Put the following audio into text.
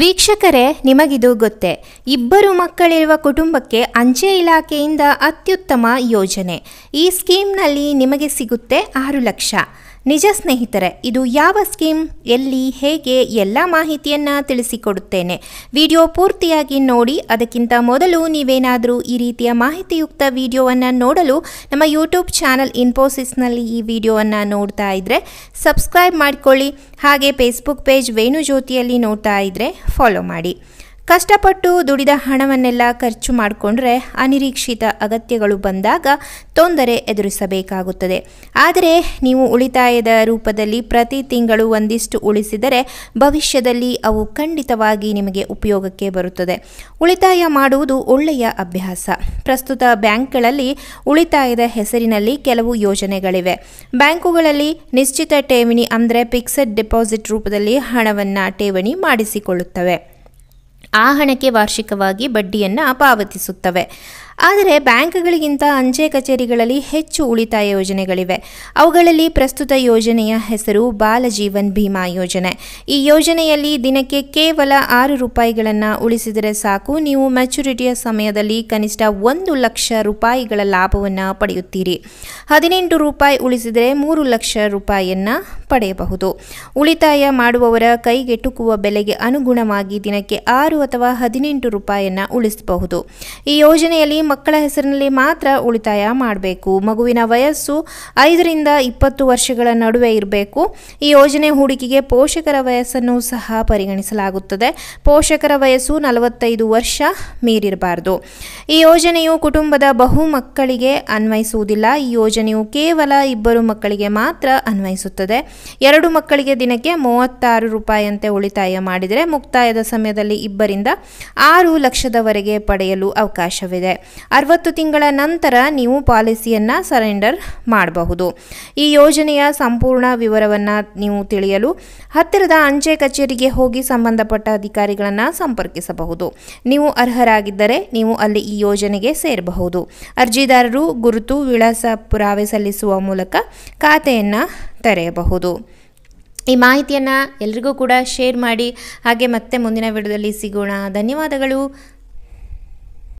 ವೀಕ್ಷಕರೇ ನಿಮಗಿದು ಗೊತ್ತೇ ಇಬ್ಬರು ಮಕ್ಕಳಿರುವ ಕುಟುಂಬಕ್ಕೆ ಅಂಚೆ ಇಲಾಖೆಯಿಂದ ಅತ್ಯುತ್ತಮ ಯೋಜನೆ ಈ ಸ್ಕೀಮ್ನಲ್ಲಿ ನಿಮಗೆ ಸಿಗುತ್ತೆ ಆರು ಲಕ್ಷ ನಿಜ ಸ್ನೇಹಿತರೆ ಇದು ಯಾವ ಸ್ಕೀಮ್ ಎಲ್ಲಿ ಹೇಗೆ ಎಲ್ಲ ಮಾಹಿತಿಯನ್ನು ತಿಳಿಸಿಕೊಡುತ್ತೇನೆ ವಿಡಿಯೋ ಪೂರ್ತಿಯಾಗಿ ನೋಡಿ ಅದಕ್ಕಿಂತ ಮೊದಲು ನೀವೇನಾದರೂ ಈ ರೀತಿಯ ಮಾಹಿತಿಯುಕ್ತ ವಿಡಿಯೋವನ್ನು ನೋಡಲು ನಮ್ಮ ಯೂಟ್ಯೂಬ್ ಚಾನಲ್ ಇನ್ಫೋಸಿಸ್ನಲ್ಲಿ ಈ ವಿಡಿಯೋವನ್ನು ನೋಡ್ತಾ ಇದ್ದರೆ ಸಬ್ಸ್ಕ್ರೈಬ್ ಮಾಡಿಕೊಳ್ಳಿ ಹಾಗೆ ಫೇಸ್ಬುಕ್ ಪೇಜ್ ವೇಣುಜ್ಯೋತಿಯಲ್ಲಿ ನೋಡ್ತಾ ಇದ್ದರೆ ಫಾಲೋ ಮಾಡಿ ಕಷ್ಟಪಟ್ಟು ದುಡಿದ ಹಣವನ್ನೆಲ್ಲ ಖರ್ಚು ಮಾಡಿಕೊಂಡ್ರೆ ಅನಿರೀಕ್ಷಿತ ಅಗತ್ಯಗಳು ಬಂದಾಗ ತೊಂದರೆ ಎದುರಿಸಬೇಕಾಗುತ್ತದೆ ಆದರೆ ನೀವು ಉಳಿತಾಯದ ರೂಪದಲ್ಲಿ ಪ್ರತಿ ತಿಂಗಳು ಒಂದಿಷ್ಟು ಉಳಿಸಿದರೆ ಭವಿಷ್ಯದಲ್ಲಿ ಅವು ಖಂಡಿತವಾಗಿ ನಿಮಗೆ ಉಪಯೋಗಕ್ಕೆ ಬರುತ್ತದೆ ಉಳಿತಾಯ ಮಾಡುವುದು ಒಳ್ಳೆಯ ಅಭ್ಯಾಸ ಪ್ರಸ್ತುತ ಬ್ಯಾಂಕ್ಗಳಲ್ಲಿ ಉಳಿತಾಯದ ಹೆಸರಿನಲ್ಲಿ ಕೆಲವು ಯೋಜನೆಗಳಿವೆ ಬ್ಯಾಂಕುಗಳಲ್ಲಿ ನಿಶ್ಚಿತ ಠೇವಣಿ ಅಂದರೆ ಫಿಕ್ಸೆಡ್ ಡೆಪಾಸಿಟ್ ರೂಪದಲ್ಲಿ ಹಣವನ್ನು ಠೇವಣಿ ಮಾಡಿಸಿಕೊಳ್ಳುತ್ತವೆ ಆ ಹಣಕ್ಕೆ ವಾರ್ಷಿಕವಾಗಿ ಬಡ್ಡಿಯನ್ನು ಪಾವತಿಸುತ್ತವೆ ಆದರೆ ಬ್ಯಾಂಕ್ಗಳಿಗಿಂತ ಅಂಚೆ ಕಚೇರಿಗಳಲ್ಲಿ ಹೆಚ್ಚು ಉಳಿತಾಯ ಯೋಜನೆಗಳಿವೆ ಅವುಗಳಲ್ಲಿ ಪ್ರಸ್ತುತ ಯೋಜನೆಯ ಹೆಸರು ಬಾಲ ಜೀವನ್ ಭೀಮಾ ಯೋಜನೆ ಈ ಯೋಜನೆಯಲ್ಲಿ ದಿನಕ್ಕೆ ಕೇವಲ ಆರು ರೂಪಾಯಿಗಳನ್ನು ಉಳಿಸಿದರೆ ಸಾಕು ನೀವು ಮೆಚುರಿಟಿಯ ಸಮಯದಲ್ಲಿ ಕನಿಷ್ಠ ಒಂದು ಲಕ್ಷ ರೂಪಾಯಿಗಳ ಲಾಭವನ್ನು ಪಡೆಯುತ್ತೀರಿ ಹದಿನೆಂಟು ರೂಪಾಯಿ ಉಳಿಸಿದರೆ ಮೂರು ಲಕ್ಷ ರೂಪಾಯಿಯನ್ನು ಪಡೆಯಬಹುದು ಉಳಿತಾಯ ಮಾಡುವವರ ಕೈಗೆಟುಕುವ ಬೆಲೆಗೆ ಅನುಗುಣವಾಗಿ ದಿನಕ್ಕೆ ಆರು ಅಥವಾ ಹದಿನೆಂಟು ರೂಪಾಯಿಯನ್ನು ಉಳಿಸಬಹುದು ಈ ಯೋಜನೆಯಲ್ಲಿ ಮಕ್ಕಳ ಹೆಸರಿನಲ್ಲಿ ಮಾತ್ರ ಉಳಿತಾಯ ಮಾಡಬೇಕು ಮಗುವಿನ ವಯಸ್ಸು ಐದರಿಂದ ಇಪ್ಪತ್ತು ವರ್ಷಗಳ ನಡುವೆ ಇರಬೇಕು ಈ ಯೋಜನೆ ಹೂಡಿಕೆಗೆ ಪೋಷಕರ ವಯಸ್ಸನ್ನು ಸಹ ಪರಿಗಣಿಸಲಾಗುತ್ತದೆ ಪೋಷಕರ ವಯಸ್ಸು ನಲವತ್ತೈದು ವರ್ಷ ಮೀರಿರಬಾರದು ಈ ಯೋಜನೆಯು ಕುಟುಂಬದ ಬಹು ಮಕ್ಕಳಿಗೆ ಅನ್ವಯಿಸುವುದಿಲ್ಲ ಈ ಯೋಜನೆಯು ಕೇವಲ ಇಬ್ಬರು ಮಕ್ಕಳಿಗೆ ಮಾತ್ರ ಅನ್ವಯಿಸುತ್ತದೆ ಎರಡು ಮಕ್ಕಳಿಗೆ ದಿನಕ್ಕೆ ಮೂವತ್ತಾರು ರೂಪಾಯಿಯಂತೆ ಉಳಿತಾಯ ಮಾಡಿದರೆ ಮುಕ್ತಾಯದ ಸಮಯದಲ್ಲಿ ಇಬ್ಬರಿಂದ ಆರು ಲಕ್ಷದವರೆಗೆ ಪಡೆಯಲು ಅವಕಾಶವಿದೆ ಅರವತ್ತು ತಿಂಗಳ ನಂತರ ನೀವು ಪಾಲಿಸಿಯನ್ನು ಸರೆಂಡರ್ ಮಾಡಬಹುದು ಈ ಯೋಜನೆಯ ಸಂಪೂರ್ಣ ವಿವರವನ್ನು ನೀವು ತಿಳಿಯಲು ಹತ್ತಿರದ ಅಂಚೆ ಕಚೇರಿಗೆ ಹೋಗಿ ಸಂಬಂಧಪಟ್ಟ ಅಧಿಕಾರಿಗಳನ್ನು ಸಂಪರ್ಕಿಸಬಹುದು ನೀವು ಅರ್ಹರಾಗಿದ್ದರೆ ನೀವು ಅಲ್ಲಿ ಈ ಯೋಜನೆಗೆ ಸೇರಬಹುದು ಅರ್ಜಿದಾರರು ಗುರುತು ವಿಳಾಸ ಪುರಾವೆ ಸಲ್ಲಿಸುವ ಮೂಲಕ ಖಾತೆಯನ್ನು ತೆರೆಯಬಹುದು ಈ ಮಾಹಿತಿಯನ್ನು ಎಲ್ರಿಗೂ ಕೂಡ ಶೇರ್ ಮಾಡಿ ಹಾಗೆ ಮತ್ತೆ ಮುಂದಿನ ವಿಡಿಯೋದಲ್ಲಿ ಸಿಗೋಣ ಧನ್ಯವಾದಗಳು